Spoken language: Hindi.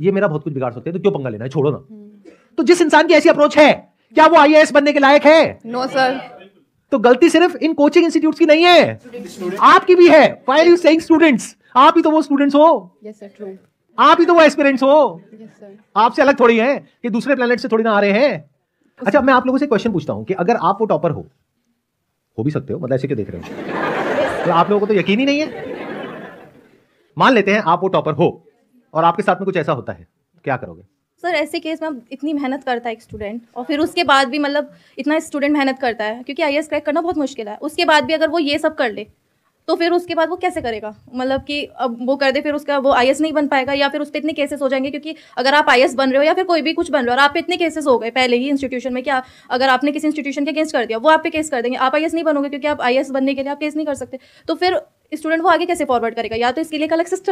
ये मेरा बहुत कुछ बिगाड़ सकते हैं तो क्यों पंगा लेना है छोड़ो ना हम्म। तो जिस इंसान की ऐसी अप्रोच है क्या वो आई बनने के लायक है नो सर तो गलती सिर्फ इन कोचिंग इंस्टीट्यूट की नहीं है आपकी भी है फाइल यू सेइंग स्टूडेंट्स आप ही तो वो स्टूडेंट्स हो yes, sir, आप ही तो वो एस्पिरेंट्स हो आपसे अलग थोड़ी है कि दूसरे प्लेनेट से थोड़ी ना आ रहे हैं अच्छा मैं आप लोगों से क्वेश्चन पूछता हूं कि अगर आप वो टॉपर हो हो भी सकते हो मतलब ऐसे क्यों देख रहे हो तो आप लोगों को तो यकीन ही नहीं है मान लेते हैं आप वो टॉपर हो और आपके साथ में कुछ ऐसा होता है क्या करोगे सर ऐसे केस में इतनी मेहनत करता है एक स्टूडेंट और फिर उसके बाद भी मतलब इतना स्टूडेंट मेहनत करता है क्योंकि आई क्रैक करना बहुत मुश्किल है उसके बाद भी अगर वो ये सब कर ले तो फिर उसके बाद वो कैसे करेगा मतलब कि अब वो कर दे फिर उसका वो आई नहीं बन पाएगा या फिर उस पर इतने केसेस हो जाएंगे क्योंकि अगर आप आई बन रहे हो या फिर कोई भी कुछ बन रहे हो और आप इतने केसेस हो गए पहले ही इंस्टीट्यूशन में क्या अगर आपने किसी इंस्टीट्यूशन के अगेंस्ट कर दिया वो आप पे केस कर देंगे आप आई नहीं बनोगे क्योंकि आप आई बनने के लिए आप केस नहीं कर सकते तो फिर स्टूडेंट वो आगे कैसे फॉरवर्ड करेगा या तो इसके लिए एक अलग सिस्टम